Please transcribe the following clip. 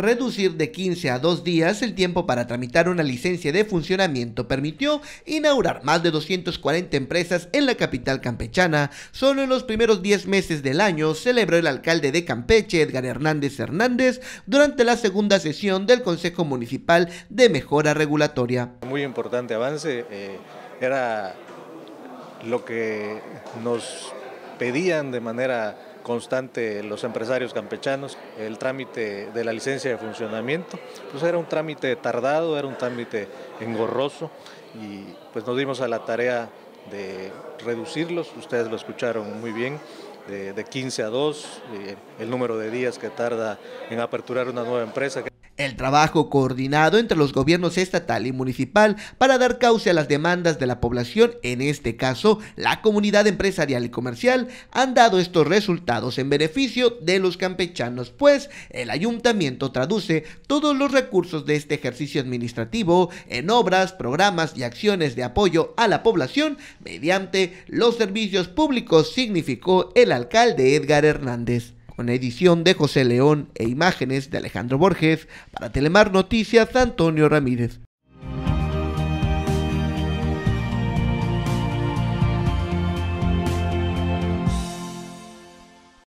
Reducir de 15 a 2 días el tiempo para tramitar una licencia de funcionamiento permitió inaugurar más de 240 empresas en la capital campechana. Solo en los primeros 10 meses del año celebró el alcalde de Campeche, Edgar Hernández Hernández, durante la segunda sesión del Consejo Municipal de Mejora Regulatoria. Muy importante avance, eh, era lo que nos pedían de manera constante los empresarios campechanos, el trámite de la licencia de funcionamiento, pues era un trámite tardado, era un trámite engorroso y pues nos dimos a la tarea de reducirlos, ustedes lo escucharon muy bien, de, de 15 a 2, eh, el número de días que tarda en aperturar una nueva empresa. El trabajo coordinado entre los gobiernos estatal y municipal para dar cauce a las demandas de la población, en este caso la comunidad empresarial y comercial, han dado estos resultados en beneficio de los campechanos, pues el ayuntamiento traduce todos los recursos de este ejercicio administrativo en obras, programas y acciones de apoyo a la población mediante los servicios públicos, significó el alcalde Edgar Hernández una edición de José León e imágenes de Alejandro Borges, para Telemar Noticias Antonio Ramírez.